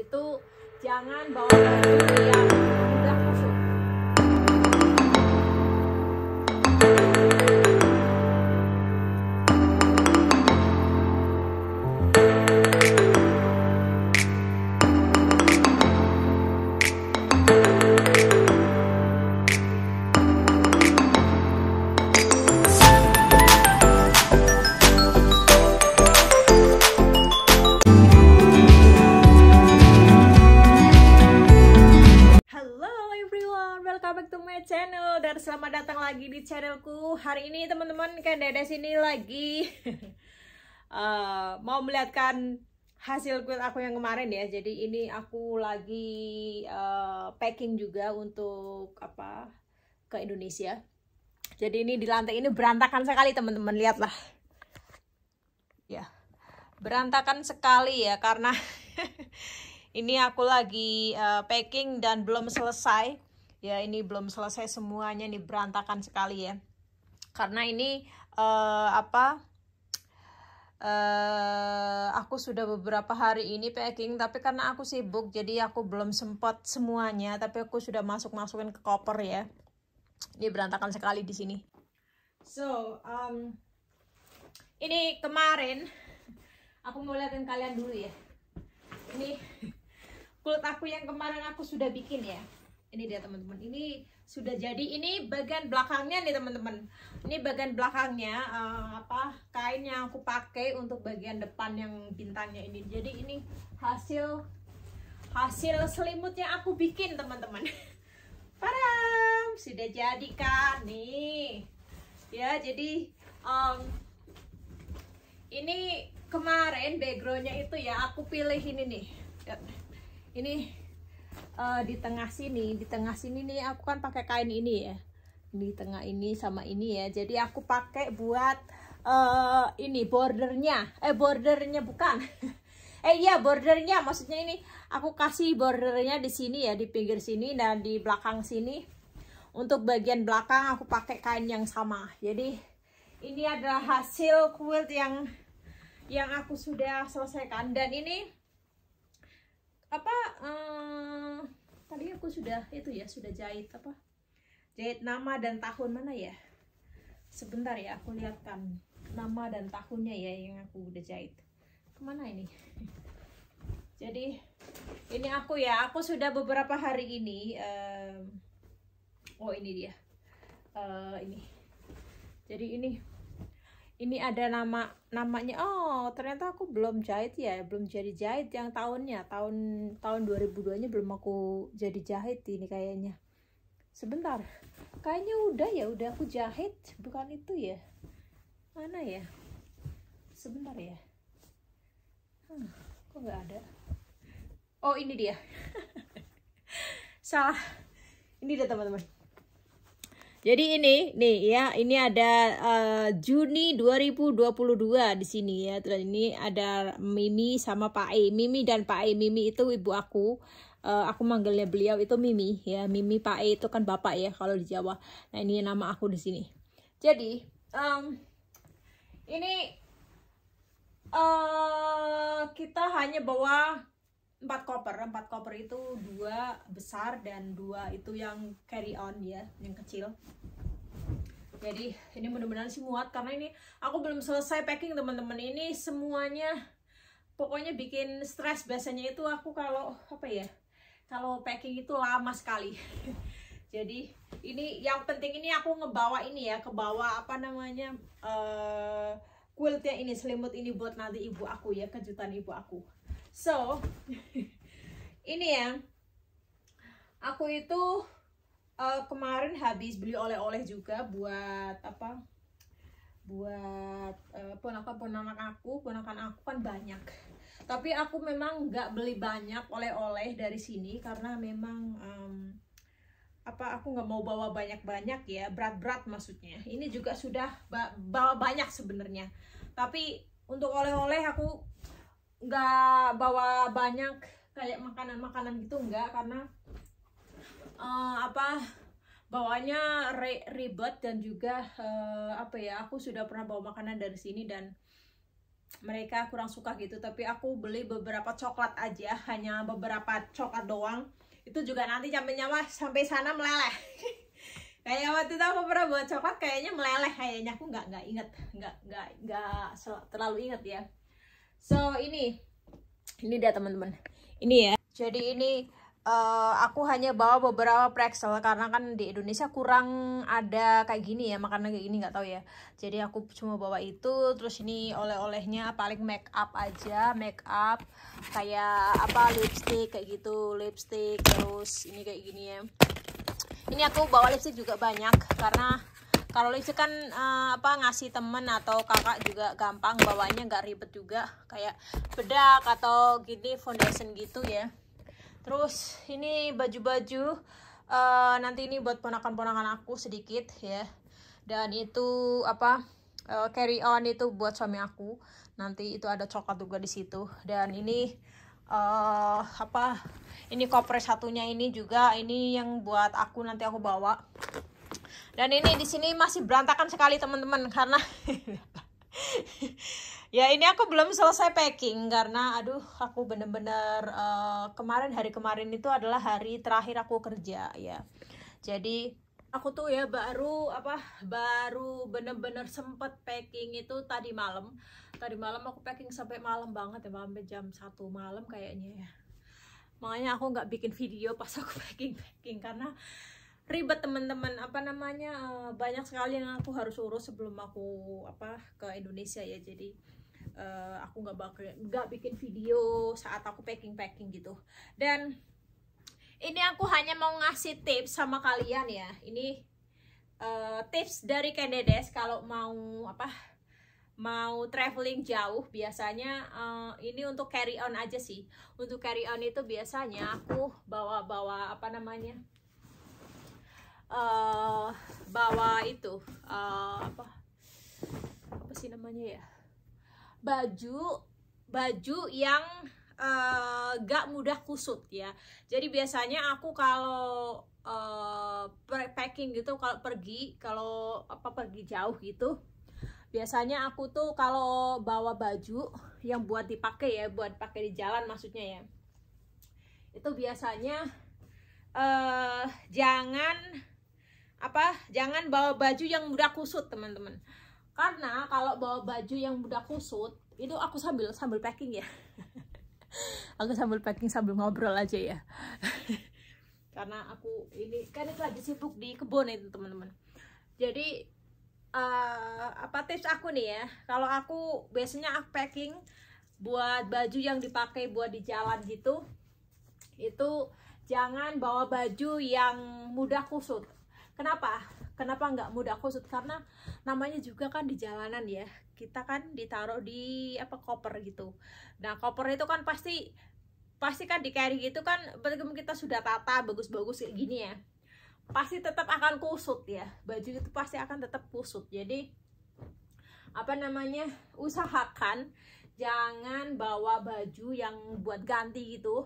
itu jangan bawa baju yang teman-teman kan ada sini lagi uh, mau melihatkan hasil kulit aku yang kemarin ya jadi ini aku lagi uh, packing juga untuk apa ke Indonesia jadi ini di lantai ini berantakan sekali teman-teman lihatlah ya berantakan sekali ya karena ini aku lagi uh, packing dan belum selesai ya ini belum selesai semuanya ini berantakan sekali ya karena ini uh, apa uh, aku sudah beberapa hari ini packing tapi karena aku sibuk jadi aku belum sempat semuanya tapi aku sudah masuk masukin ke koper ya ini berantakan sekali di sini so um, ini kemarin aku mau liatin kalian dulu ya ini kulit aku yang kemarin aku sudah bikin ya ini dia teman-teman ini sudah jadi ini bagian belakangnya nih teman-teman ini bagian belakangnya uh, apa kain yang aku pakai untuk bagian depan yang bintangnya ini jadi ini hasil hasil selimutnya aku bikin teman-teman param sudah jadi kan nih ya jadi um, ini kemarin backgroundnya itu ya aku pilih ini nih ya, ini uh, di tengah sini di tengah sini nih aku kan pakai kain ini ya di tengah ini sama ini ya jadi aku pakai buat uh, ini bordernya eh bordernya bukan eh iya bordernya maksudnya ini aku kasih bordernya di sini ya di pinggir sini dan di belakang sini untuk bagian belakang aku pakai kain yang sama jadi ini adalah hasil quilt yang yang aku sudah selesaikan dan ini apa um, tadi aku sudah itu ya sudah jahit apa jahit nama dan tahun mana ya sebentar ya aku lihatkan nama dan tahunnya ya yang aku udah jahit kemana ini jadi ini aku ya aku sudah beberapa hari ini um, oh ini dia uh, ini jadi ini ini ada nama namanya oh ternyata aku belum jahit ya belum jadi jahit yang tahunnya tahun tahun 2002 nya belum aku jadi jahit ini kayaknya sebentar kayaknya udah ya udah aku jahit bukan itu ya mana ya sebentar ya hmm, kok nggak ada oh ini dia salah ini dia teman-teman jadi ini nih ya, ini ada uh, Juni 2022 di sini ya. Terus ini ada Mimi sama Pak E. Mimi dan Pak E. Mimi itu ibu aku. Uh, aku manggilnya beliau itu Mimi ya. Mimi Pak E itu kan bapak ya kalau di Jawa. Nah, ini nama aku di sini. Jadi, um, ini uh, kita hanya bawa empat koper empat koper itu dua besar dan dua itu yang carry on ya yang kecil jadi ini benar-benar sih muat karena ini aku belum selesai packing teman-teman ini semuanya pokoknya bikin stres biasanya itu aku kalau apa ya kalau packing itu lama sekali jadi ini yang penting ini aku ngebawa ini ya ke bawah apa namanya uh, eh, quiltnya ini selimut ini buat nanti ibu aku ya kejutan ibu aku so ini ya aku itu uh, kemarin habis beli oleh-oleh juga buat apa buat ponakan eh, ponakan-ponakan aku ponakan aku kan banyak tapi aku memang nggak beli banyak oleh-oleh dari sini karena memang um, apa aku nggak mau bawa banyak-banyak ya berat-berat maksudnya ini juga sudah bawa banyak sebenarnya tapi untuk oleh-oleh aku nggak bawa banyak kayak makanan-makanan gitu nggak karena uh, apa bawanya re ribet dan juga uh, apa ya aku sudah pernah bawa makanan dari sini dan mereka kurang suka gitu tapi aku beli beberapa coklat aja hanya beberapa coklat doang itu juga nanti sampai nyawa sampai sana meleleh kayak waktu itu aku pernah buat coklat kayaknya meleleh kayaknya aku nggak nggak inget nggak nggak nggak terlalu inget ya so ini ini dia teman-teman ini ya jadi ini uh, aku hanya bawa beberapa pretzel karena kan di Indonesia kurang ada kayak gini ya makanan kayak gini nggak tahu ya jadi aku cuma bawa itu terus ini oleh-olehnya paling make up aja make up kayak apa lipstick kayak gitu lipstick terus ini kayak gini ya ini aku bawa lipstick juga banyak karena kalau itu kan uh, apa ngasih temen atau kakak juga gampang bawanya nggak ribet juga kayak bedak atau gini foundation gitu ya terus ini baju-baju uh, nanti ini buat ponakan-ponakan aku sedikit ya dan itu apa uh, carry on itu buat suami aku nanti itu ada coklat juga di situ dan ini uh, apa ini koper satunya ini juga ini yang buat aku nanti aku bawa dan ini di sini masih berantakan sekali teman-teman karena ya ini aku belum selesai packing karena aduh aku bener-bener uh, kemarin hari kemarin itu adalah hari terakhir aku kerja ya. Jadi aku tuh ya baru apa baru bener-bener sempet packing itu tadi malam tadi malam aku packing sampai malam banget ya sampai jam 1 malam kayaknya ya makanya aku nggak bikin video pas aku packing packing karena ribet teman-teman apa namanya eh, banyak sekali yang aku harus urus sebelum aku apa ke Indonesia ya jadi uh, aku nggak bakal nggak bikin video saat aku packing packing gitu dan ini aku hanya mau ngasih tips sama kalian ya ini uh, tips dari Kendedes kalau mau apa mau traveling jauh biasanya uh, ini untuk carry on aja sih untuk carry on itu biasanya aku bawa-bawa apa namanya Eh, bawa itu uh, apa apa sih namanya ya baju baju yang uh, gak mudah kusut ya jadi biasanya aku kalau uh, packing gitu kalau pergi kalau apa pergi jauh gitu biasanya aku tuh kalau bawa baju yang buat dipakai ya buat pakai di jalan maksudnya ya itu biasanya uh, jangan apa jangan bawa baju yang mudah kusut teman-teman karena kalau bawa baju yang mudah kusut itu aku sambil sambil packing ya aku sambil packing sambil ngobrol aja ya karena aku ini kan itu lagi sibuk di kebun itu teman-teman jadi uh, apa tips aku nih ya kalau aku biasanya aku packing buat baju yang dipakai buat di jalan gitu itu jangan bawa baju yang mudah kusut Kenapa? Kenapa nggak mudah kusut? Karena namanya juga kan di jalanan ya. Kita kan ditaruh di apa koper gitu. Nah koper itu kan pasti pasti kan di carry gitu kan Berarti kita sudah tata bagus-bagus kayak gini ya pasti tetap akan kusut ya baju itu pasti akan tetap kusut jadi apa namanya usahakan jangan bawa baju yang buat ganti gitu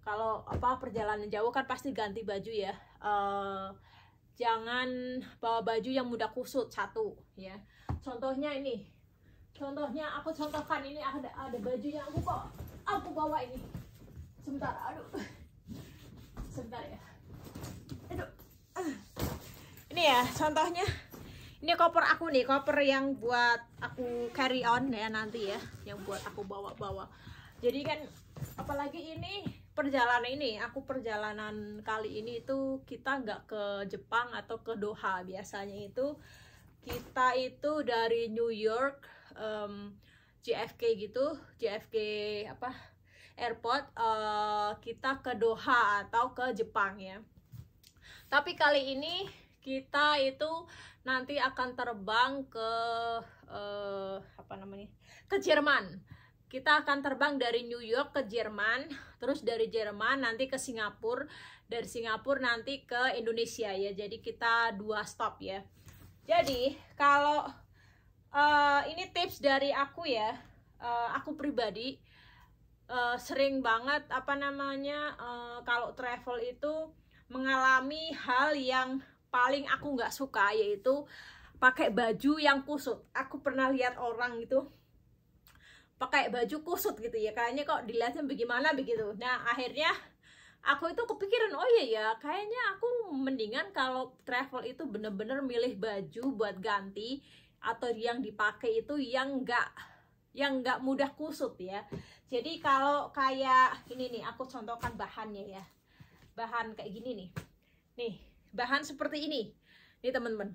kalau apa perjalanan jauh kan pasti ganti baju ya uh, jangan bawa baju yang mudah kusut satu ya contohnya ini contohnya aku contohkan ini ada ada baju yang aku kok aku bawa ini sebentar aduh sebentar ya aduh ini ya contohnya ini koper aku nih koper yang buat aku carry on ya nanti ya yang buat aku bawa-bawa jadi kan apalagi ini perjalanan ini aku perjalanan kali ini itu kita nggak ke Jepang atau ke Doha biasanya itu kita itu dari New York um, JFK gitu JFK apa airport uh, kita ke Doha atau ke Jepang ya tapi kali ini kita itu nanti akan terbang ke uh, apa namanya ke Jerman kita akan terbang dari New York ke Jerman, terus dari Jerman nanti ke Singapura, dari Singapura nanti ke Indonesia ya. Jadi kita dua stop ya. Jadi kalau uh, ini tips dari aku ya, uh, aku pribadi uh, sering banget apa namanya uh, kalau travel itu mengalami hal yang paling aku nggak suka yaitu pakai baju yang kusut. Aku pernah lihat orang gitu pakai baju kusut gitu ya kayaknya kok dilihatnya bagaimana begitu nah akhirnya aku itu kepikiran oh iya ya kayaknya aku mendingan kalau travel itu bener-bener milih baju buat ganti atau yang dipakai itu yang enggak yang enggak mudah kusut ya jadi kalau kayak ini nih aku contohkan bahannya ya bahan kayak gini nih nih bahan seperti ini nih teman-teman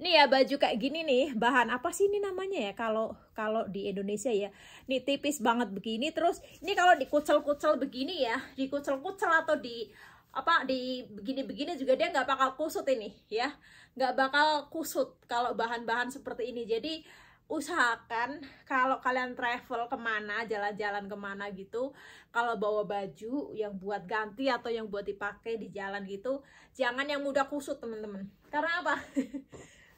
Nih ya baju kayak gini nih, bahan apa sih ini namanya ya kalau kalau di Indonesia ya. ini tipis banget begini terus ini kalau dikucel-kucel begini ya, dikucel-kucel atau di apa di begini-begini juga dia nggak bakal kusut ini ya. nggak bakal kusut kalau bahan-bahan seperti ini. Jadi usahakan kalau kalian travel kemana jalan-jalan kemana gitu kalau bawa baju yang buat ganti atau yang buat dipakai di jalan gitu jangan yang mudah kusut teman-teman karena apa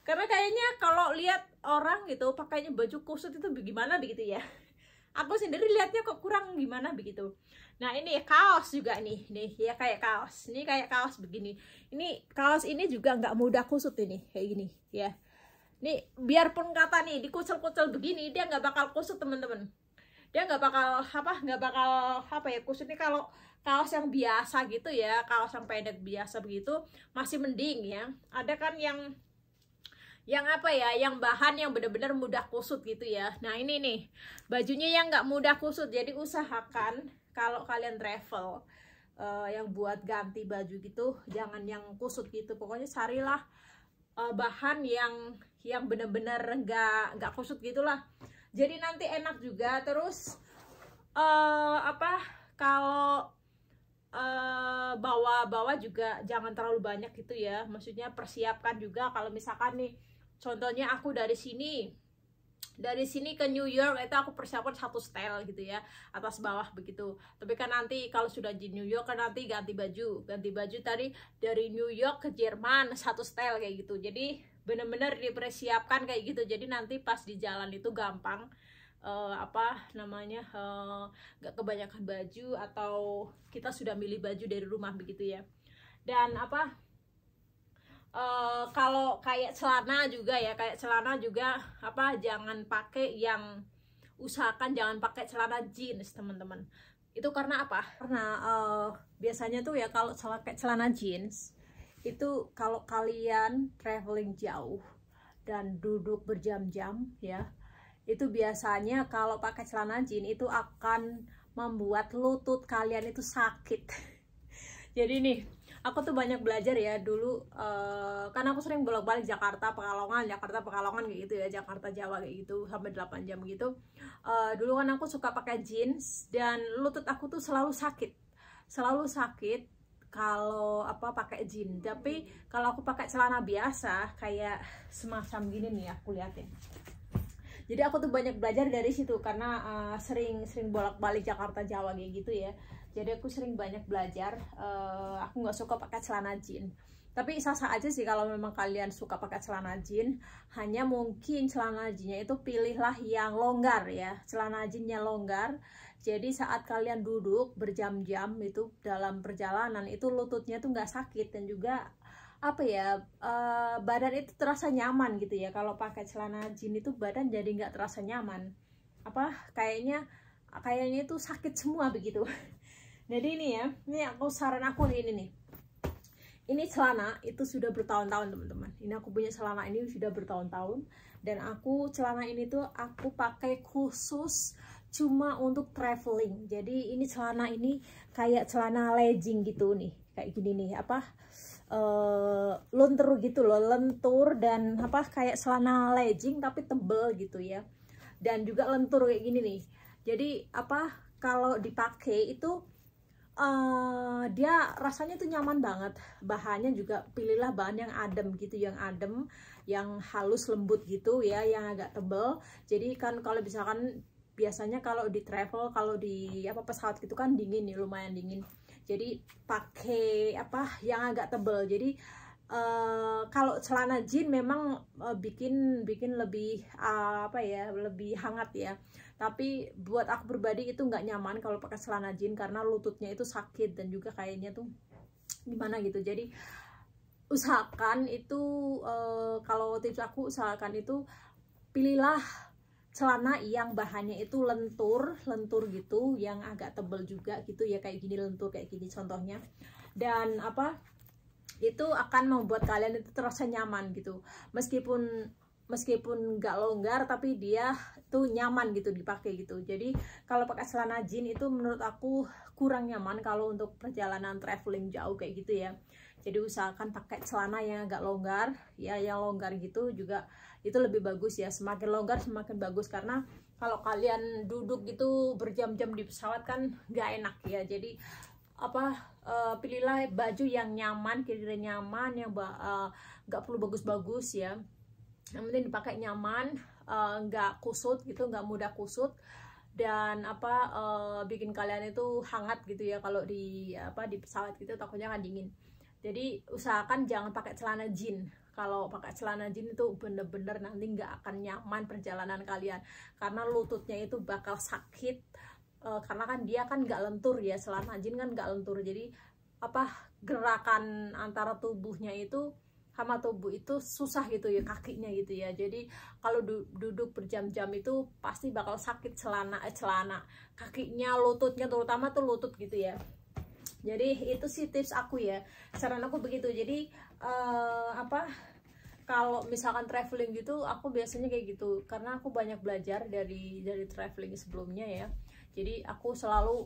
karena kayaknya kalau lihat orang gitu pakainya baju kusut itu gimana begitu ya aku sendiri lihatnya kok kurang gimana begitu nah ini kaos juga nih nih ya kayak kaos ini kayak kaos begini ini kaos ini juga nggak mudah kusut ini kayak gini ya nih biarpun kata nih dikucel-kucel begini dia nggak bakal kusut temen-temen dia nggak bakal apa nggak bakal apa ya kusut ini kalau kaos yang biasa gitu ya kaos yang pendek biasa begitu masih mending ya ada kan yang yang apa ya yang bahan yang benar-benar mudah kusut gitu ya nah ini nih bajunya yang nggak mudah kusut jadi usahakan kalau kalian travel uh, yang buat ganti baju gitu jangan yang kusut gitu pokoknya carilah uh, bahan yang yang benar-benar nggak nggak kusut gitulah jadi nanti enak juga terus uh, apa kalau uh, bawa -bawa juga jangan terlalu banyak gitu ya maksudnya persiapkan juga kalau misalkan nih contohnya aku dari sini dari sini ke New York itu aku persiapkan satu style gitu ya atas bawah begitu tapi kan nanti kalau sudah di New York kan nanti ganti baju ganti baju tadi dari New York ke Jerman satu style kayak gitu jadi bener-bener dipersiapkan kayak gitu jadi nanti pas di jalan itu gampang uh, apa namanya eh, nggak gak kebanyakan baju atau kita sudah milih baju dari rumah begitu ya dan apa Eh, kalau kayak celana juga ya kayak celana juga apa jangan pakai yang usahakan jangan pakai celana jeans teman-teman itu karena apa karena uh, biasanya tuh ya kalau celana celana jeans itu kalau kalian traveling jauh dan duduk berjam-jam ya itu biasanya kalau pakai celana jeans itu akan membuat lutut kalian itu sakit jadi nih aku tuh banyak belajar ya dulu uh, karena aku sering bolak-balik Jakarta Pekalongan Jakarta Pekalongan kayak gitu ya Jakarta Jawa kayak gitu sampai 8 jam gitu uh, dulu kan aku suka pakai jeans dan lutut aku tuh selalu sakit selalu sakit kalau apa pakai jeans tapi kalau aku pakai celana biasa kayak semacam gini nih aku liatin jadi aku tuh banyak belajar dari situ karena sering eh, sering sering bolak-balik Jakarta Jawa kayak gitu ya jadi aku sering banyak belajar uh, aku nggak suka pakai celana jeans. tapi sah aja sih kalau memang kalian suka pakai celana jeans, hanya mungkin celana jeansnya itu pilihlah yang longgar ya celana jeansnya longgar jadi saat kalian duduk berjam-jam itu dalam perjalanan itu lututnya tuh nggak sakit dan juga apa ya eh, badan itu terasa nyaman gitu ya kalau pakai celana jeans itu badan jadi nggak terasa nyaman apa kayaknya kayaknya itu sakit semua begitu jadi ini ya ini aku saran aku nih ini nih ini celana itu sudah bertahun-tahun teman-teman ini aku punya celana ini sudah bertahun-tahun dan aku celana ini tuh aku pakai khusus cuma untuk traveling jadi ini celana ini kayak celana legging gitu nih kayak gini nih apa uh, eh, luntur gitu loh lentur dan apa kayak celana legging tapi tebel gitu ya dan juga lentur kayak gini nih jadi apa kalau dipakai itu uh, dia rasanya tuh nyaman banget bahannya juga pilihlah bahan yang adem gitu yang adem yang halus lembut gitu ya yang agak tebel jadi kan kalau misalkan biasanya kalau di travel kalau di apa pesawat gitu kan dingin nih lumayan dingin jadi pakai apa yang agak tebel jadi Uh, kalau celana jeans memang uh, bikin bikin lebih uh, apa ya lebih hangat ya tapi buat aku pribadi itu nggak nyaman kalau pakai celana jeans karena lututnya itu sakit dan juga kayaknya tuh gimana gitu jadi usahakan itu uh, kalau tips aku usahakan itu pilihlah celana yang bahannya itu lentur lentur gitu yang agak tebel juga gitu ya kayak gini lentur kayak gini contohnya dan apa itu akan membuat kalian itu terasa nyaman gitu meskipun meskipun nggak longgar tapi dia tuh nyaman gitu dipakai gitu jadi kalau pakai celana jeans itu menurut aku kurang nyaman kalau untuk perjalanan traveling jauh kayak gitu ya jadi usahakan pakai celana yang agak longgar ya yang longgar gitu juga itu lebih bagus ya semakin longgar semakin bagus karena kalau kalian duduk gitu berjam-jam di pesawat kan nggak enak ya jadi apa uh, pilihlah baju yang nyaman kira-kira nyaman yang eh, nggak gak perlu bagus-bagus ya yang penting dipakai nyaman eh, nggak gak kusut gitu gak mudah kusut dan apa uh, bikin kalian itu hangat gitu ya kalau di apa di pesawat gitu takutnya kan dingin jadi usahakan jangan pakai celana jean kalau pakai celana jean itu bener-bener nanti nggak akan nyaman perjalanan kalian karena lututnya itu bakal sakit uh, karena kan dia kan nggak lentur ya selama jin kan nggak lentur jadi apa gerakan antara tubuhnya itu sama tubuh itu susah gitu ya kakinya gitu ya jadi kalau du duduk berjam-jam itu pasti bakal sakit celana eh, celana kakinya lututnya terutama tuh lutut gitu ya jadi itu sih tips aku ya saran aku begitu jadi uh, apa kalau misalkan traveling gitu aku biasanya kayak gitu karena aku banyak belajar dari dari traveling sebelumnya ya jadi aku selalu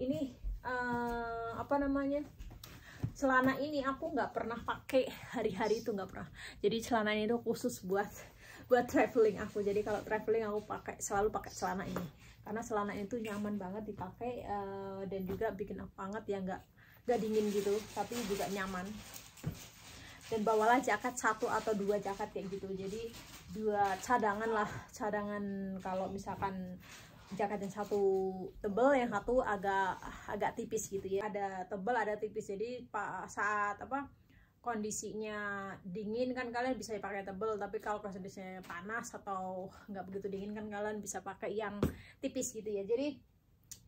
ini uh, apa namanya celana ini aku nggak pernah pakai hari-hari itu nggak pernah jadi celana ini tuh khusus buat buat traveling aku jadi kalau traveling aku pakai selalu pakai celana ini karena celana itu nyaman banget dipakai uh, dan juga bikin aku hangat ya nggak nggak dingin gitu tapi juga nyaman dan bawalah jaket satu atau dua jaket kayak gitu jadi dua cadangan lah cadangan kalau misalkan jaket yang satu tebel yang satu agak agak tipis gitu ya ada tebel ada tipis jadi saat apa kondisinya dingin kan kalian bisa pakai tebel tapi kalau kondisinya panas atau nggak begitu dingin kan kalian bisa pakai yang tipis gitu ya jadi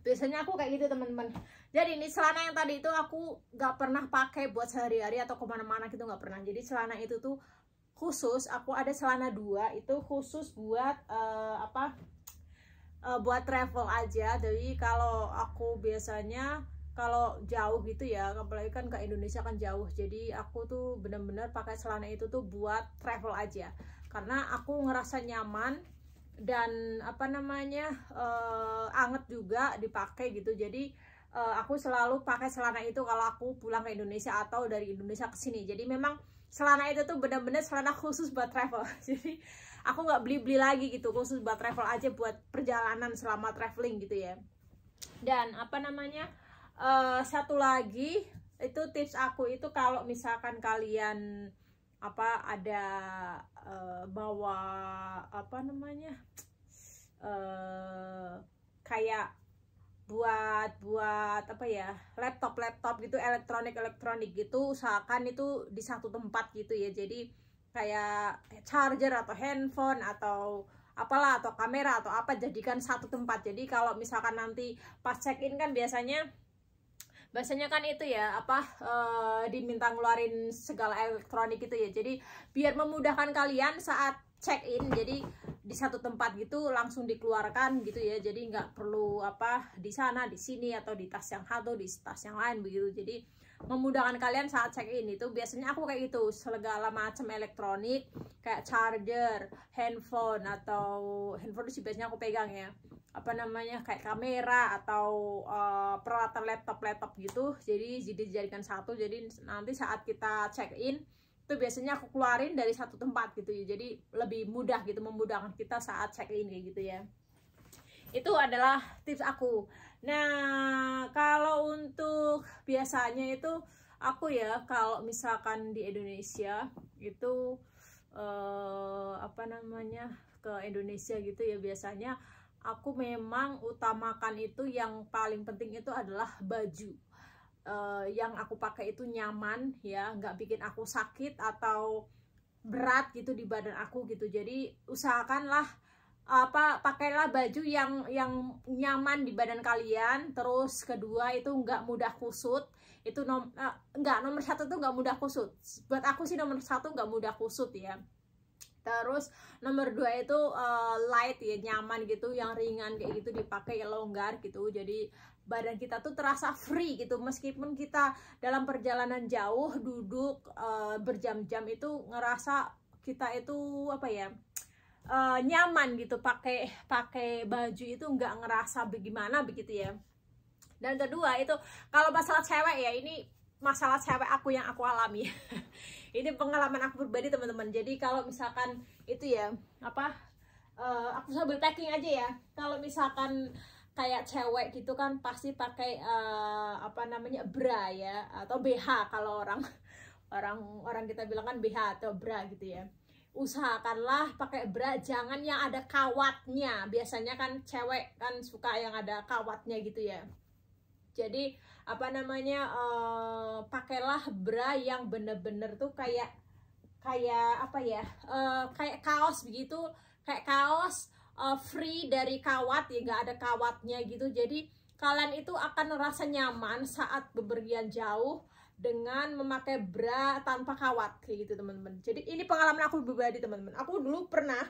biasanya aku kayak gitu teman-teman jadi ini celana yang tadi itu aku nggak pernah pakai buat sehari-hari atau kemana-mana gitu nggak pernah jadi celana itu tuh khusus aku ada celana dua itu khusus buat uh, apa uh, buat travel aja jadi kalau aku biasanya kalau jauh gitu ya apalagi kan ke Indonesia kan jauh jadi aku tuh bener-bener pakai celana itu tuh buat travel aja karena aku ngerasa nyaman dan apa namanya uh, anget juga dipakai gitu jadi uh, aku selalu pakai celana itu kalau aku pulang ke Indonesia atau dari Indonesia ke sini jadi memang celana itu tuh bener-bener celana khusus buat travel jadi aku nggak beli beli lagi gitu khusus buat travel aja buat perjalanan selama traveling gitu ya dan apa namanya uh, satu lagi itu tips aku itu kalau misalkan kalian apa ada uh, bawa apa namanya uh, kayak buat buat apa ya laptop laptop gitu elektronik elektronik gitu usahakan itu di satu tempat gitu ya jadi kayak charger atau handphone atau apalah atau kamera atau apa jadikan satu tempat jadi kalau misalkan nanti pas check in kan biasanya biasanya kan itu ya apa e, diminta ngeluarin segala elektronik itu ya jadi biar memudahkan kalian saat check in jadi di satu tempat gitu langsung dikeluarkan gitu ya jadi nggak perlu apa di sana di sini atau di tas yang satu di tas yang lain begitu jadi memudahkan kalian saat check in itu biasanya aku kayak itu, segala macam elektronik kayak charger handphone atau handphone sih biasanya aku pegang ya apa namanya kayak kamera atau uh, peralatan laptop laptop gitu jadi jadi dijadikan satu jadi nanti saat kita check in itu biasanya aku keluarin dari satu tempat gitu ya jadi lebih mudah gitu memudahkan kita saat check in kayak gitu ya itu adalah tips aku nah kalau untuk biasanya itu aku ya kalau misalkan di Indonesia itu eh, apa namanya ke Indonesia gitu ya biasanya aku memang utamakan itu yang paling penting itu adalah baju eh, yang aku pakai itu nyaman ya nggak bikin aku sakit atau berat gitu di badan aku gitu jadi usahakanlah apa pakailah baju yang yang nyaman di badan kalian terus kedua itu nggak mudah kusut itu nom eh, nggak nomor satu tuh nggak mudah kusut buat aku sih nomor satu nggak mudah kusut ya terus nomor dua itu uh, light ya nyaman gitu yang ringan kayak gitu dipakai longgar gitu jadi badan kita tuh terasa free gitu meskipun kita dalam perjalanan jauh duduk uh, berjam-jam itu ngerasa kita itu apa ya uh, nyaman gitu pakai pakai baju itu nggak ngerasa bagaimana begitu ya dan kedua itu kalau masalah cewek ya ini masalah cewek aku yang aku alami ini pengalaman aku pribadi teman-teman jadi kalau misalkan itu ya apa uh, aku sambil packing aja ya kalau misalkan kayak cewek gitu kan pasti pakai uh, apa namanya bra ya atau BH kalau orang orang orang kita bilang kan BH atau bra gitu ya usahakanlah pakai bra jangan yang ada kawatnya biasanya kan cewek kan suka yang ada kawatnya gitu ya jadi apa namanya uh, pakailah bra yang bener-bener tuh kayak kayak apa ya uh, kayak kaos begitu kayak kaos uh, free dari kawat ya nggak ada kawatnya gitu jadi kalian itu akan merasa nyaman saat bepergian jauh dengan memakai bra tanpa kawat kayak gitu teman-teman. Jadi ini pengalaman aku pribadi teman-teman. Aku dulu pernah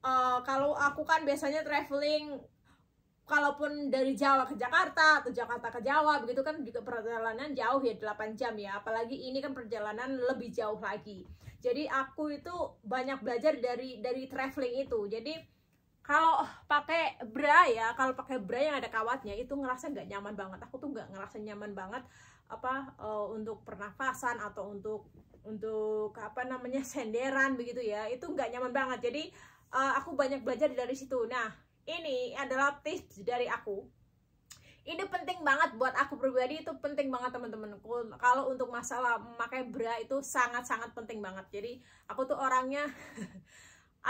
uh, kalau aku kan biasanya traveling kalaupun dari Jawa ke Jakarta atau Jakarta ke Jawa begitu kan juga perjalanan jauh ya 8 jam ya apalagi ini kan perjalanan lebih jauh lagi jadi aku itu banyak belajar dari dari traveling itu jadi kalau pakai bra ya kalau pakai bra yang ada kawatnya itu ngerasa nggak nyaman banget aku tuh nggak ngerasa nyaman banget apa uh, untuk pernafasan atau untuk untuk apa namanya senderan begitu ya itu nggak nyaman banget jadi uh, aku banyak belajar dari situ nah ini adalah tips dari aku ini penting banget buat aku pribadi itu penting banget teman temanku kalau untuk masalah memakai bra itu sangat-sangat penting banget jadi aku tuh orangnya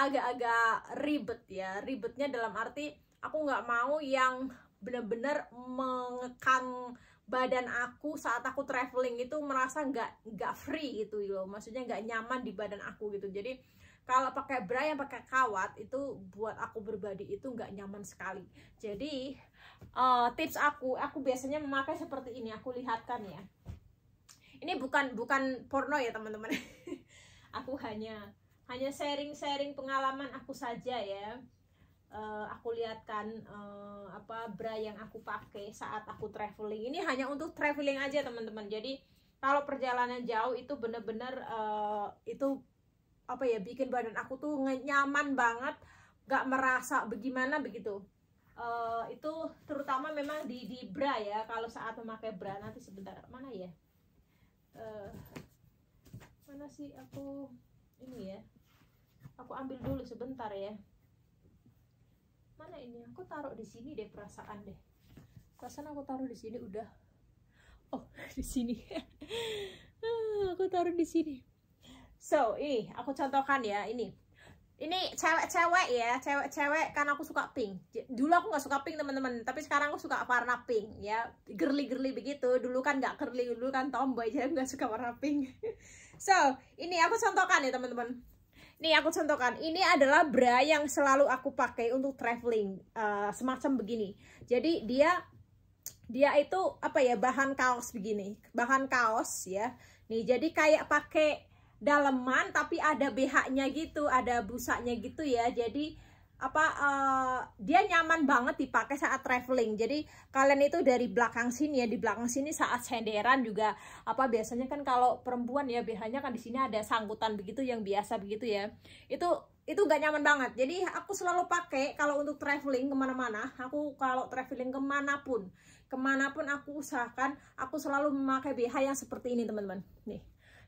agak-agak ribet ya ribetnya dalam arti aku nggak mau yang benar-benar mengekang badan aku saat aku traveling itu merasa nggak nggak free gitu loh maksudnya nggak nyaman di badan aku gitu jadi kalau pakai bra yang pakai kawat itu buat aku berbadi itu nggak nyaman sekali jadi uh, tips aku aku biasanya memakai seperti ini aku lihatkan ya ini bukan bukan porno ya teman-teman aku hanya hanya sharing-sharing pengalaman aku saja ya uh, aku lihatkan uh, apa bra yang aku pakai saat aku traveling ini hanya untuk traveling aja teman-teman jadi kalau perjalanan jauh itu bener-bener uh, eh, itu apa ya bikin badan aku tuh nyaman banget gak merasa bagaimana begitu uh, itu terutama memang di, di bra ya kalau saat memakai bra nanti sebentar mana ya uh, mana sih aku ini ya aku ambil dulu sebentar ya mana ini aku taruh di sini deh perasaan deh perasaan aku taruh di sini udah oh di sini ah, aku taruh di sini so ini aku contohkan ya ini ini cewek-cewek ya cewek-cewek karena aku suka pink dulu aku nggak suka pink teman-teman tapi sekarang aku suka warna pink ya girly girly begitu dulu kan nggak girly dulu kan tomboy jadi nggak suka warna pink so ini aku contohkan ya teman-teman Nih aku contohkan, ini adalah bra yang selalu aku pakai untuk traveling uh, semacam begini. Jadi dia dia itu apa ya bahan kaos begini, bahan kaos ya. Nih jadi kayak pakai daleman tapi ada BH-nya gitu, ada busanya gitu ya. Jadi apa uh, dia nyaman banget dipakai saat traveling jadi kalian itu dari belakang sini ya di belakang sini saat senderan juga apa biasanya kan kalau perempuan ya biasanya kan di sini ada sangkutan begitu yang biasa begitu ya itu itu gak nyaman banget jadi aku selalu pakai kalau untuk traveling kemana-mana aku kalau traveling kemanapun kemanapun aku usahakan aku selalu memakai BH yang seperti ini teman-teman nih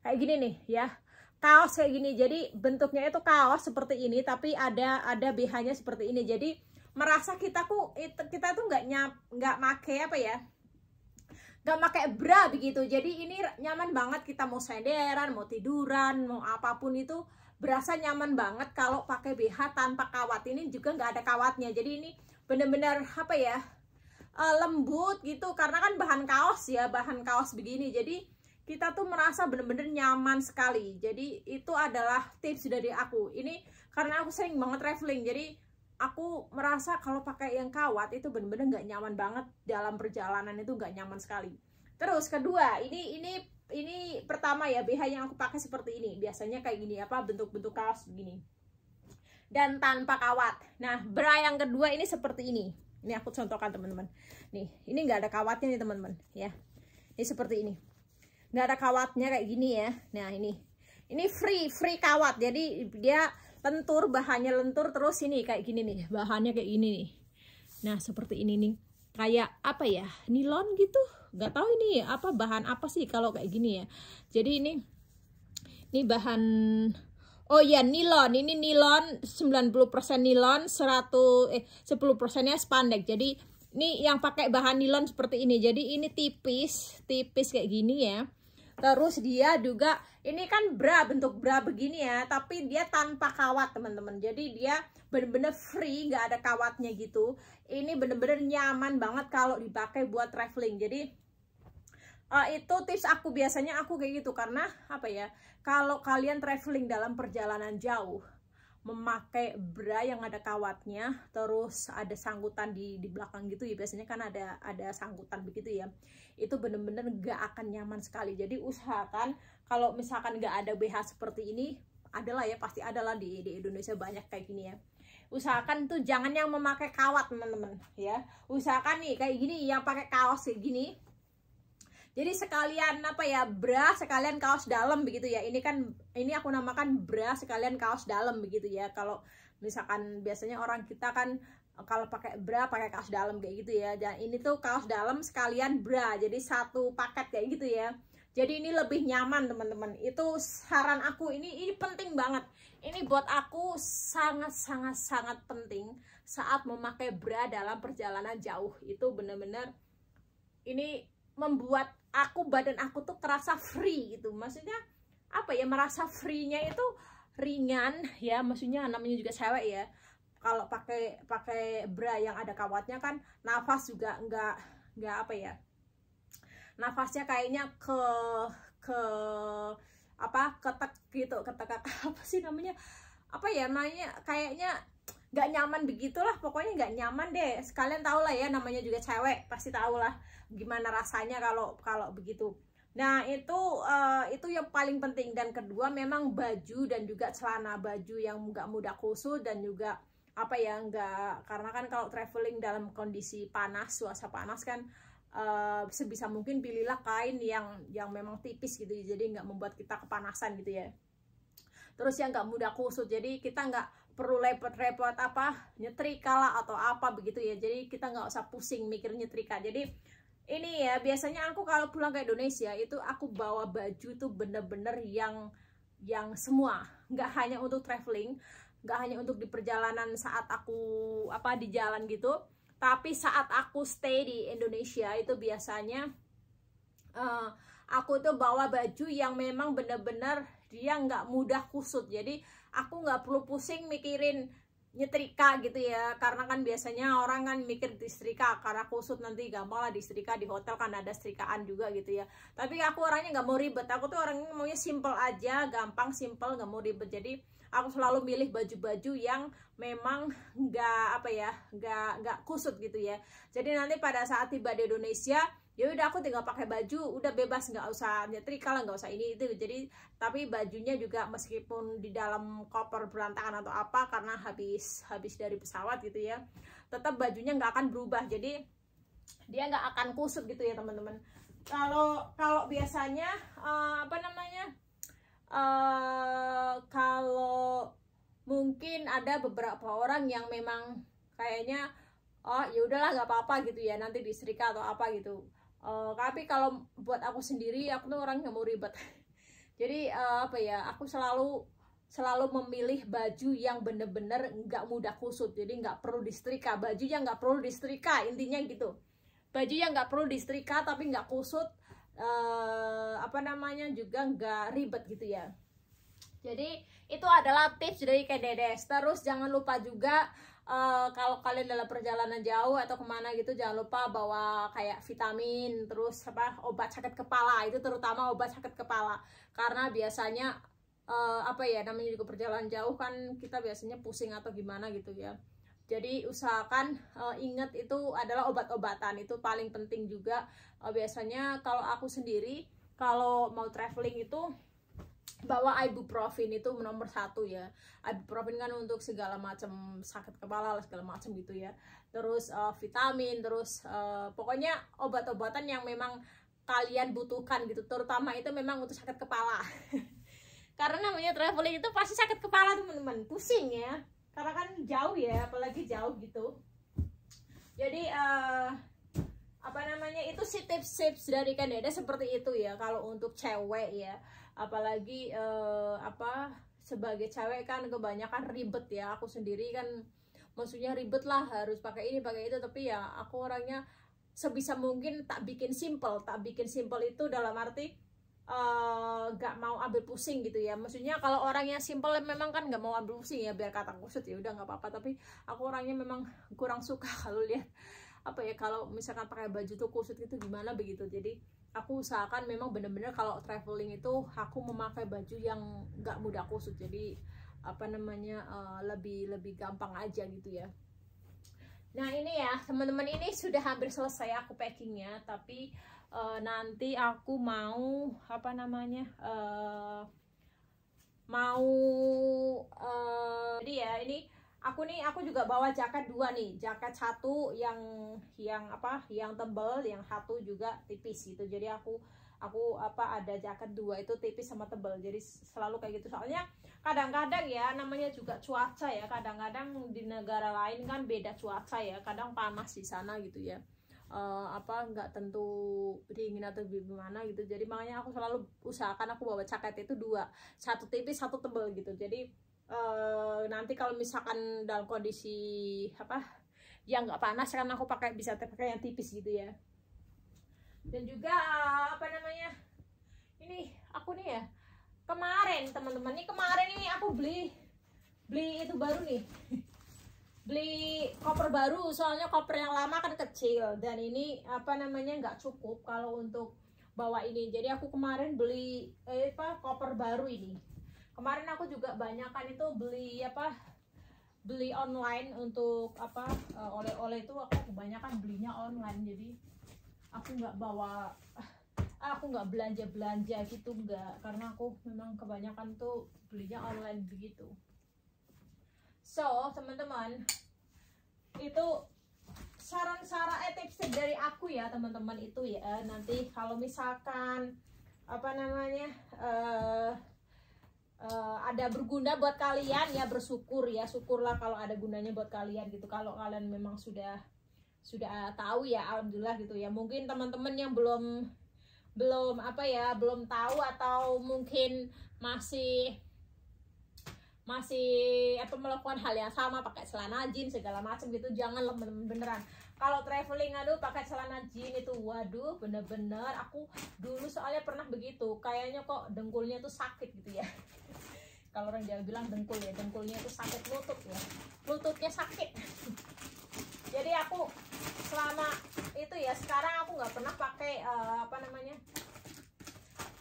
kayak gini nih ya kaos kayak gini jadi bentuknya itu kaos seperti ini tapi ada ada BH-nya seperti ini jadi merasa kita ku kita tuh nggak nyap nggak make apa ya nggak pakai bra begitu jadi ini nyaman banget kita mau senderan mau tiduran mau apapun itu berasa nyaman banget kalau pakai BH tanpa kawat ini juga nggak ada kawatnya jadi ini bener-bener apa ya eh, lembut gitu karena kan bahan kaos ya bahan kaos begini jadi kita tuh merasa bener-bener nyaman sekali jadi itu adalah tips dari aku ini karena aku sering banget traveling jadi aku merasa kalau pakai yang kawat itu bener-bener nggak -bener nyaman banget dalam perjalanan itu nggak nyaman sekali terus kedua ini ini ini pertama ya BH yang aku pakai seperti ini biasanya kayak gini apa bentuk-bentuk kaos begini dan tanpa kawat nah bra yang kedua ini seperti ini ini aku contohkan teman-teman nih ini nggak ada kawatnya nih teman-teman ya ini seperti ini nggak ada kawatnya kayak gini ya nah ini ini free free kawat jadi dia lentur bahannya lentur terus ini kayak gini nih bahannya kayak gini nih nah seperti ini nih kayak apa ya nilon gitu nggak tahu ini apa bahan apa sih kalau kayak gini ya jadi ini ini bahan Oh ya nilon, ini nilon 90% nilon, 100 eh 10%-nya spandek. Jadi ini yang pakai bahan nilon seperti ini. Jadi ini tipis, tipis kayak gini ya. Terus dia juga ini kan bra bentuk bra begini ya, tapi dia tanpa kawat teman-teman. Jadi dia bener-bener free, nggak ada kawatnya gitu. Ini bener-bener nyaman banget kalau dipakai buat traveling. Jadi uh, itu tips aku biasanya aku kayak gitu karena apa ya? Kalau kalian traveling dalam perjalanan jauh memakai bra yang ada kawatnya terus ada sangkutan di di belakang gitu ya biasanya kan ada ada sangkutan begitu ya itu bener-bener gak akan nyaman sekali jadi usahakan kalau misalkan gak ada BH seperti ini adalah ya pasti adalah di, di Indonesia banyak kayak gini ya usahakan tuh jangan yang memakai kawat teman-teman ya usahakan nih kayak gini yang pakai kaos kayak gini jadi sekalian apa ya bra sekalian kaos dalam begitu ya. Ini kan ini aku namakan bra sekalian kaos dalam begitu ya. Kalau misalkan biasanya orang kita kan kalau pakai bra pakai kaos dalam kayak gitu ya. Dan ini tuh kaos dalam sekalian bra. Jadi satu paket kayak gitu ya. Jadi ini lebih nyaman teman-teman. Itu saran aku ini ini penting banget. Ini buat aku sangat sangat sangat penting saat memakai bra dalam perjalanan jauh. Itu bener-bener ini membuat aku badan aku tuh terasa free gitu maksudnya apa ya merasa free-nya itu ringan ya maksudnya namanya juga cewek ya kalau pakai pakai bra yang ada kawatnya kan nafas juga nggak nggak apa ya nafasnya kayaknya ke ke apa ketek gitu ketek apa sih namanya apa ya namanya kayaknya nggak nyaman begitulah pokoknya nggak nyaman deh sekalian tau lah ya namanya juga cewek pasti tau lah gimana rasanya kalau kalau begitu nah itu uh, itu yang paling penting dan kedua memang baju dan juga celana baju yang nggak mudah kusut dan juga apa ya nggak karena kan kalau traveling dalam kondisi panas suasana panas kan uh, sebisa mungkin pilihlah kain yang yang memang tipis gitu jadi nggak membuat kita kepanasan gitu ya terus yang nggak mudah kusut jadi kita nggak perlu repot-repot apa nyetrika lah atau apa begitu ya jadi kita nggak usah pusing mikir nyetrika jadi ini ya biasanya aku kalau pulang ke Indonesia itu aku bawa baju tuh bener-bener yang yang semua nggak hanya untuk traveling nggak hanya untuk di perjalanan saat aku apa di jalan gitu tapi saat aku stay di Indonesia itu biasanya uh, aku tuh bawa baju yang memang bener-bener dia nggak mudah kusut jadi aku nggak perlu pusing mikirin nyetrika gitu ya karena kan biasanya orang kan mikir di setrika karena kusut nanti gampang lah di setrika di hotel kan ada setrikaan juga gitu ya tapi aku orangnya nggak mau ribet aku tuh orangnya maunya simple aja gampang simple nggak mau ribet jadi aku selalu milih baju-baju yang memang nggak apa ya nggak nggak kusut gitu ya jadi nanti pada saat tiba di Indonesia ya udah aku tinggal pakai baju udah bebas nggak usah nyetrika lah nggak usah ini itu jadi tapi bajunya juga meskipun di dalam koper berantakan atau apa karena habis habis dari pesawat gitu ya tetap bajunya nggak akan berubah jadi dia nggak akan kusut gitu ya teman-teman kalau kalau biasanya uh, apa namanya uh, kalau mungkin ada beberapa orang yang memang kayaknya oh ya udahlah nggak apa-apa gitu ya nanti diserika atau apa gitu uh, tapi kalau buat aku sendiri aku tuh orang yang mau ribet jadi uh, apa ya aku selalu selalu memilih baju yang bener-bener nggak mudah kusut jadi nggak perlu disetrika baju yang nggak perlu disetrika intinya gitu baju yang nggak perlu disetrika tapi nggak kusut uh, apa namanya juga nggak ribet gitu ya jadi itu adalah tips dari KDDS terus jangan lupa juga uh, kalau kalian dalam perjalanan jauh atau kemana gitu jangan lupa bawa kayak vitamin terus apa obat sakit kepala itu terutama obat sakit kepala karena biasanya uh, apa ya namanya juga perjalanan jauh kan kita biasanya pusing atau gimana gitu ya jadi usahakan uh, ingat itu adalah obat-obatan itu paling penting juga. Uh, biasanya kalau aku sendiri kalau mau traveling itu bawa ibuprofen itu nomor satu ya ibuprofen kan untuk segala macam sakit kepala segala macam gitu ya terus uh, vitamin terus uh, pokoknya obat-obatan yang memang kalian butuhkan gitu terutama itu memang untuk sakit kepala karena namanya traveling itu pasti sakit kepala teman-teman pusing ya karena kan jauh ya apalagi jauh gitu jadi uh, apa namanya itu si tips-tips dari Kak seperti itu ya kalau untuk cewek ya apalagi uh, apa sebagai cewek kan kebanyakan ribet ya aku sendiri kan maksudnya ribet lah harus pakai ini pakai itu tapi ya aku orangnya sebisa mungkin tak bikin simple tak bikin simple itu dalam arti Eh, nggak uh, mau ambil pusing gitu ya maksudnya kalau orang yang simple memang kan nggak mau ambil pusing ya biar kata kusut ya udah nggak apa-apa tapi aku orangnya memang kurang suka kalau lihat apa ya kalau misalkan pakai baju tuh kusut gitu gimana begitu jadi aku usahakan memang bener-bener kalau traveling itu aku memakai baju yang nggak mudah kusut jadi apa namanya uh, lebih lebih gampang aja gitu ya nah ini ya teman-teman ini sudah hampir selesai aku packingnya tapi uh, nanti aku mau apa namanya uh, mau uh, eh, jadi ya ini aku nih aku juga bawa jaket dua nih jaket satu yang yang apa yang tebel yang satu juga tipis gitu jadi aku aku apa ada jaket dua itu tipis sama tebel jadi selalu kayak gitu soalnya kadang-kadang ya namanya juga cuaca ya kadang-kadang di negara lain kan beda cuaca ya kadang panas di sana gitu ya uh, apa nggak tentu dingin atau gimana gitu jadi makanya aku selalu usahakan aku bawa caket itu dua satu tipis satu tebel gitu jadi uh, nanti kalau misalkan dalam kondisi apa yang nggak panas kan aku pakai bisa pakai yang tipis gitu ya dan juga apa namanya ini aku nih ya kemarin teman-teman ini kemarin ini aku beli beli itu baru nih beli koper baru soalnya koper yang lama kan kecil dan ini apa namanya nggak cukup kalau untuk bawa ini jadi aku kemarin beli eh, apa koper baru ini kemarin aku juga banyak kan itu beli apa beli online untuk apa eh, oleh-oleh itu aku kebanyakan belinya online jadi aku nggak bawa ah, aku nggak belanja belanja gitu nggak karena aku memang kebanyakan tuh belinya online begitu So, teman-teman, itu saran-saran eh tips dari aku ya, teman-teman itu ya. Eh, nanti kalau misalkan apa namanya? uh, uh, ada berguna buat kalian ya bersyukur ya syukurlah kalau ada gunanya buat kalian gitu kalau kalian memang sudah sudah tahu ya alhamdulillah gitu ya mungkin teman-teman yang belum belum apa ya belum tahu atau mungkin masih masih apa melakukan hal yang sama pakai celana jeans segala macam gitu jangan temen beneran kalau traveling aduh pakai celana jeans itu waduh bener-bener aku dulu soalnya pernah begitu kayaknya kok dengkulnya tuh sakit gitu ya kalau orang Jawa bilang dengkul ya dengkulnya tuh sakit lutut ya lututnya sakit jadi aku selama itu ya sekarang aku nggak pernah pakai uh, apa namanya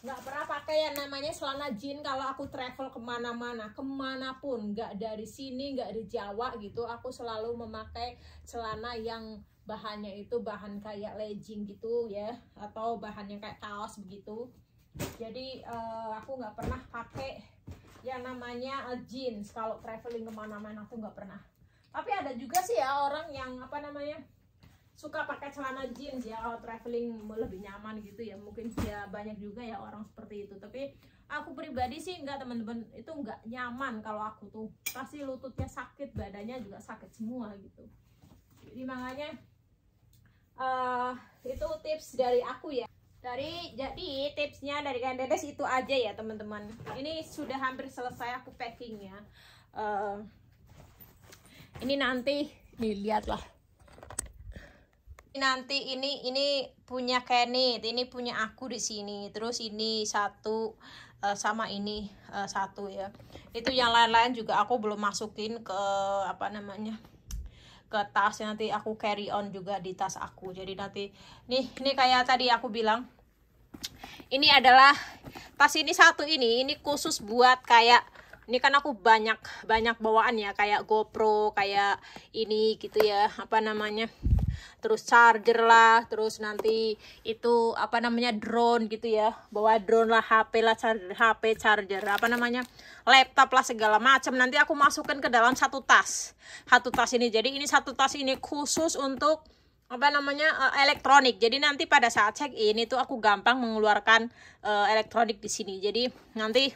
nggak pernah pakai yang namanya celana jean kalau aku travel kemana-mana kemanapun nggak dari sini nggak di Jawa gitu aku selalu memakai celana yang bahannya itu bahan kayak legging gitu ya atau bahannya kayak kaos begitu jadi uh, aku nggak pernah pakai yang namanya jeans kalau traveling kemana-mana aku nggak pernah tapi ada juga sih ya orang yang apa namanya suka pakai celana jeans ya kalau traveling lebih nyaman gitu ya mungkin ya banyak juga ya orang seperti itu tapi aku pribadi sih enggak teman-teman itu enggak nyaman kalau aku tuh pasti lututnya sakit badannya juga sakit semua gitu jadi makanya uh, itu tips dari aku ya dari jadi tipsnya dari kandetes itu aja ya teman-teman ini sudah hampir selesai aku packingnya uh, eh, ini nanti dilihatlah nanti ini ini punya Kenny, ini punya aku di sini. Terus ini satu uh, sama ini uh, satu ya. Itu yang lain-lain juga aku belum masukin ke apa namanya? ke tas nanti aku carry on juga di tas aku. Jadi nanti nih ini kayak tadi aku bilang ini adalah tas ini satu ini ini khusus buat kayak ini kan aku banyak banyak bawaan ya kayak GoPro kayak ini gitu ya apa namanya terus charger lah terus nanti itu apa namanya drone gitu ya bawa drone lah HP lah charger HP charger apa namanya laptop lah segala macam nanti aku masukkan ke dalam satu tas satu tas ini jadi ini satu tas ini khusus untuk apa namanya uh, elektronik. Jadi nanti pada saat check in itu aku gampang mengeluarkan uh, elektronik di sini. Jadi nanti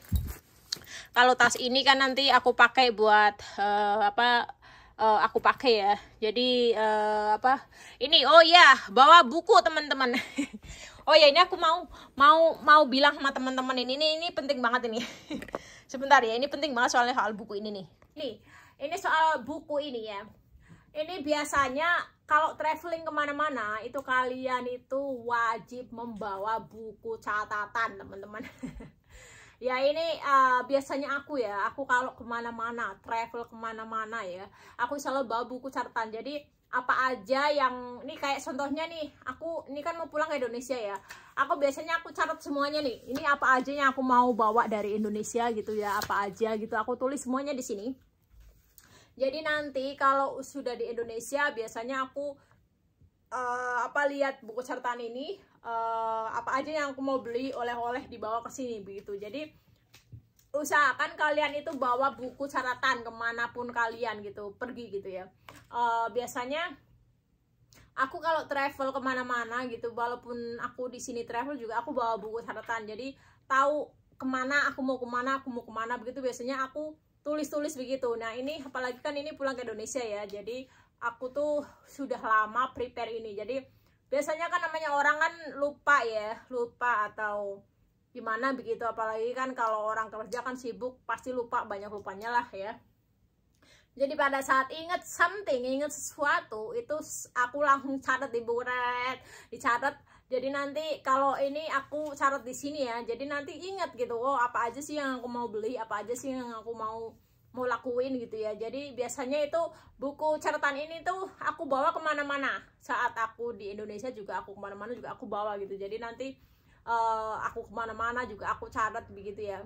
kalau tas ini kan nanti aku pakai buat uh, apa uh, aku pakai ya. Jadi uh, apa? Ini oh ya, bawa buku teman-teman. oh ya, ini aku mau mau mau bilang sama teman-teman ini, ini ini penting banget ini. Sebentar ya, ini penting banget soalnya soal buku ini nih. Nih, ini soal buku ini ya. Ini biasanya kalau traveling kemana-mana itu kalian itu wajib membawa buku catatan teman-teman ya ini uh, biasanya aku ya aku kalau kemana-mana travel kemana-mana ya aku selalu bawa buku catatan jadi apa aja yang ini kayak contohnya nih aku ini kan mau pulang ke Indonesia ya aku biasanya aku catat semuanya nih ini apa aja yang aku mau bawa dari Indonesia gitu ya apa aja gitu aku tulis semuanya di sini jadi nanti kalau sudah di Indonesia biasanya aku uh, apa lihat buku catatan ini uh, apa aja yang aku mau beli oleh-oleh dibawa ke sini begitu jadi usahakan kalian itu bawa buku catatan kemanapun kalian gitu pergi gitu ya uh, biasanya aku kalau travel kemana-mana gitu walaupun aku di sini travel juga aku bawa buku catatan jadi tahu kemana aku mau kemana aku mau kemana begitu biasanya aku tulis-tulis begitu nah ini apalagi kan ini pulang ke Indonesia ya jadi aku tuh sudah lama prepare ini jadi biasanya kan namanya orang kan lupa ya lupa atau gimana begitu apalagi kan kalau orang kerja kan sibuk pasti lupa banyak lupanya lah ya jadi pada saat inget something inget sesuatu itu aku langsung catat di buret dicatat jadi nanti kalau ini aku catat di sini ya jadi nanti inget gitu oh apa aja sih yang aku mau beli apa aja sih yang aku mau mau lakuin gitu ya jadi biasanya itu buku catatan ini tuh aku bawa kemana-mana saat aku di Indonesia juga aku kemana-mana juga aku bawa gitu jadi nanti uh, aku kemana-mana juga aku catat begitu ya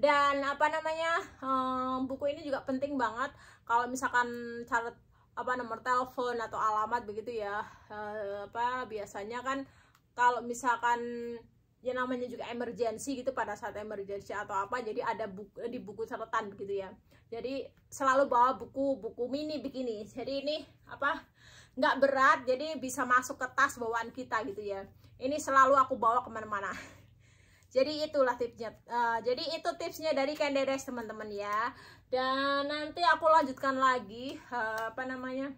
dan apa namanya um, buku ini juga penting banget kalau misalkan catat apa nomor telepon atau alamat begitu ya uh, apa biasanya kan kalau misalkan ya namanya juga emergency gitu pada saat emergency atau apa jadi ada buku, di buku catatan gitu ya jadi selalu bawa buku buku mini begini jadi ini apa nggak berat jadi bisa masuk ke tas bawaan kita gitu ya ini selalu aku bawa kemana-mana jadi itulah tipsnya uh, jadi itu tipsnya dari kenderes teman-teman ya dan nanti aku lanjutkan lagi uh, apa namanya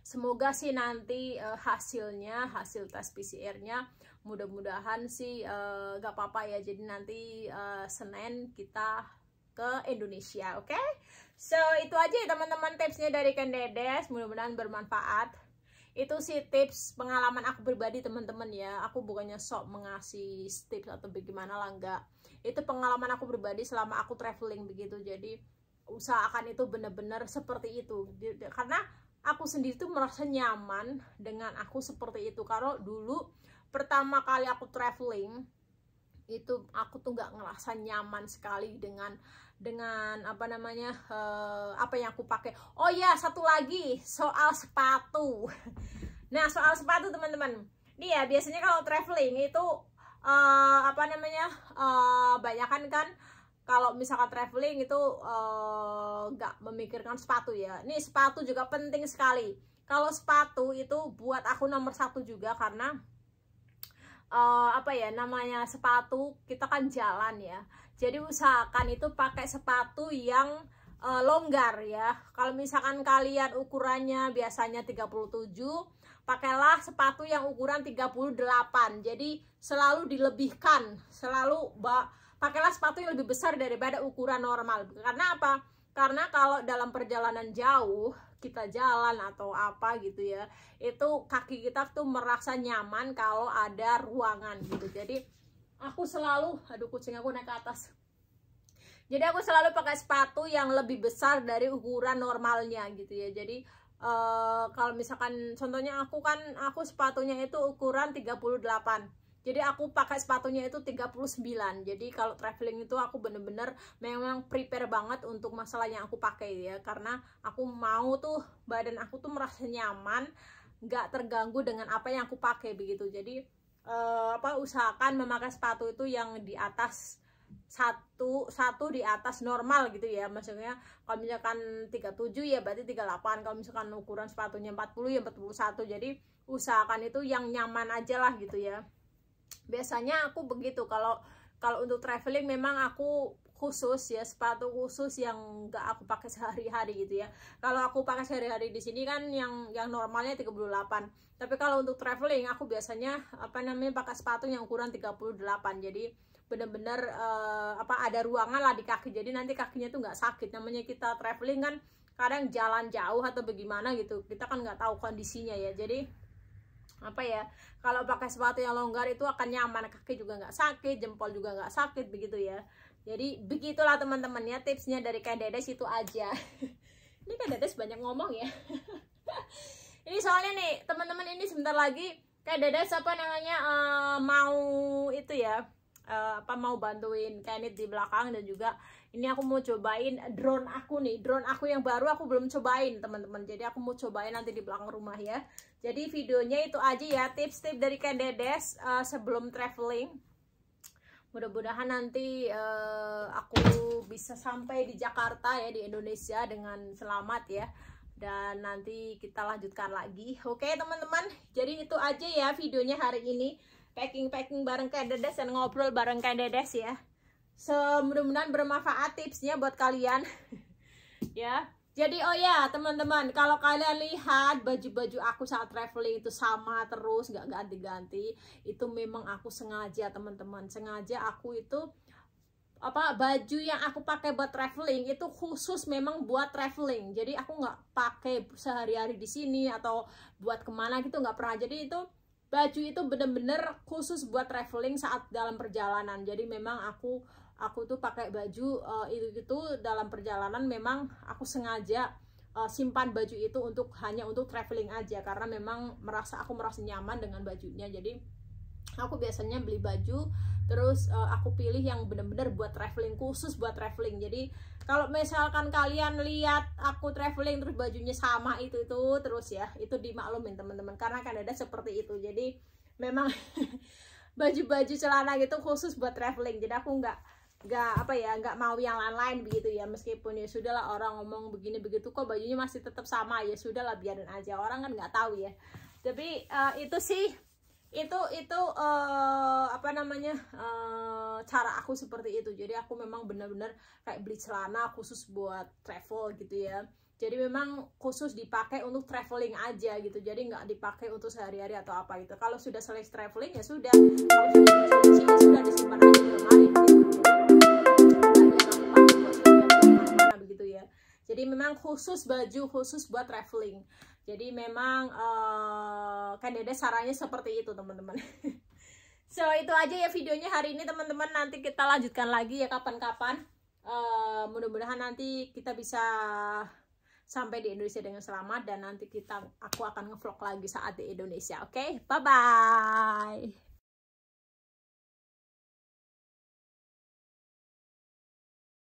semoga sih nanti uh, hasilnya hasil tes PCR-nya mudah-mudahan sih uh, gak apa-apa ya jadi nanti uh, Senin kita ke Indonesia oke okay? so itu aja ya teman-teman tipsnya dari Kendedes mudah-mudahan bermanfaat itu sih tips pengalaman aku pribadi teman-teman ya aku bukannya sok mengasih tips atau bagaimana lah enggak itu pengalaman aku pribadi selama aku traveling begitu jadi usahakan itu benar-benar seperti itu karena aku sendiri tuh merasa nyaman dengan aku seperti itu kalau dulu pertama kali aku traveling itu aku tuh nggak ngerasa nyaman sekali dengan dengan apa namanya uh, apa yang aku pakai oh ya satu lagi soal sepatu nah soal sepatu teman-teman ini ya biasanya kalau traveling itu uh, apa namanya uh, eh, banyak kan kalau misalkan traveling itu nggak uh, memikirkan sepatu ya ini sepatu juga penting sekali kalau sepatu itu buat aku nomor satu juga karena uh, apa ya namanya sepatu kita kan jalan ya jadi usahakan itu pakai sepatu yang uh, longgar ya kalau misalkan kalian ukurannya biasanya 37 pakailah sepatu yang ukuran 38 jadi selalu dilebihkan selalu pakailah sepatu yang lebih besar daripada ukuran normal karena apa karena kalau dalam perjalanan jauh kita jalan atau apa gitu ya itu kaki kita tuh merasa nyaman kalau ada ruangan gitu jadi aku selalu aduh kucing aku naik ke atas jadi aku selalu pakai sepatu yang lebih besar dari ukuran normalnya gitu ya jadi uh, kalau misalkan contohnya aku kan aku sepatunya itu ukuran 38 jadi aku pakai sepatunya itu 39 jadi kalau traveling itu aku bener-bener memang prepare banget untuk masalah yang aku pakai ya karena aku mau tuh badan aku tuh merasa nyaman nggak terganggu dengan apa yang aku pakai begitu jadi eh, apa usahakan memakai sepatu itu yang di atas satu satu di atas normal gitu ya maksudnya kalau misalkan 37 ya berarti 38 kalau misalkan ukuran sepatunya 40 ya 41 jadi usahakan itu yang nyaman aja lah gitu ya biasanya aku begitu kalau kalau untuk traveling memang aku khusus ya sepatu khusus yang enggak aku pakai sehari-hari gitu ya kalau aku pakai sehari-hari di sini kan yang yang normalnya 38 tapi kalau untuk traveling aku biasanya apa namanya pakai sepatu yang ukuran 38 jadi bener-bener uh, eh, apa ada ruangan lah di kaki jadi nanti kakinya tuh nggak sakit namanya kita traveling kan kadang jalan jauh atau bagaimana gitu kita kan nggak tahu kondisinya ya jadi apa ya kalau pakai sepatu yang longgar itu akan nyaman kaki juga nggak sakit jempol juga nggak sakit begitu ya jadi begitulah teman-teman ya tipsnya dari Kak Dedes itu aja ini Kak Dedes banyak ngomong ya ini soalnya nih teman-teman ini sebentar lagi Kak Dedes apa namanya uh, mau itu ya uh, apa mau bantuin Kenit di belakang dan juga ini aku mau cobain drone aku nih drone aku yang baru aku belum cobain teman-teman jadi aku mau cobain nanti di belakang rumah ya jadi videonya itu aja ya tips-tips dari Kang Dedes uh, sebelum traveling. Mudah-mudahan nanti uh, aku bisa sampai di Jakarta ya di Indonesia dengan selamat ya. Dan nanti kita lanjutkan lagi. Oke teman-teman, jadi itu aja ya videonya hari ini. Packing-packing bareng Kang Dedes dan ngobrol bareng Kang Dedes ya. So, mudah-mudahan bermanfaat tipsnya buat kalian. ya. Jadi oh ya teman-teman kalau kalian lihat baju-baju aku saat traveling itu sama terus nggak ganti-ganti itu memang aku sengaja teman-teman sengaja aku itu apa baju yang aku pakai buat traveling itu khusus memang buat traveling jadi aku nggak pakai sehari-hari di sini atau buat kemana gitu nggak pernah jadi itu baju itu bener-bener khusus buat traveling saat dalam perjalanan jadi memang aku aku tuh pakai baju uh, itu itu dalam perjalanan memang aku sengaja uh, simpan baju itu untuk hanya untuk traveling aja karena memang merasa aku merasa nyaman dengan bajunya jadi aku biasanya beli baju terus uh, aku pilih yang bener-bener buat traveling khusus buat traveling jadi kalau misalkan kalian lihat aku traveling terus bajunya sama itu itu terus ya itu dimaklumin teman-teman karena kan ada seperti itu jadi memang baju-baju celana gitu khusus buat traveling jadi aku nggak nggak apa ya nggak mau yang lain-lain begitu ya meskipun ya sudahlah orang ngomong begini begitu kok bajunya masih tetap sama ya sudahlah biarin aja orang kan nggak tahu ya tapi uh, itu sih itu itu uh, apa namanya uh, cara aku seperti itu jadi aku memang benar-benar kayak beli celana khusus buat travel gitu ya jadi memang khusus dipakai untuk traveling aja gitu jadi nggak dipakai untuk sehari-hari atau apa gitu kalau sudah selesai traveling ya sudah kalau sudah disimpan aja di lemari gitu. Ya. Jadi memang khusus baju khusus buat traveling. Jadi memang uh, kan dede sarannya seperti itu teman-teman. so itu aja ya videonya hari ini teman-teman. Nanti kita lanjutkan lagi ya kapan-kapan. Uh, Mudah-mudahan nanti kita bisa sampai di Indonesia dengan selamat dan nanti kita aku akan ngevlog lagi saat di Indonesia. Oke, okay? bye bye.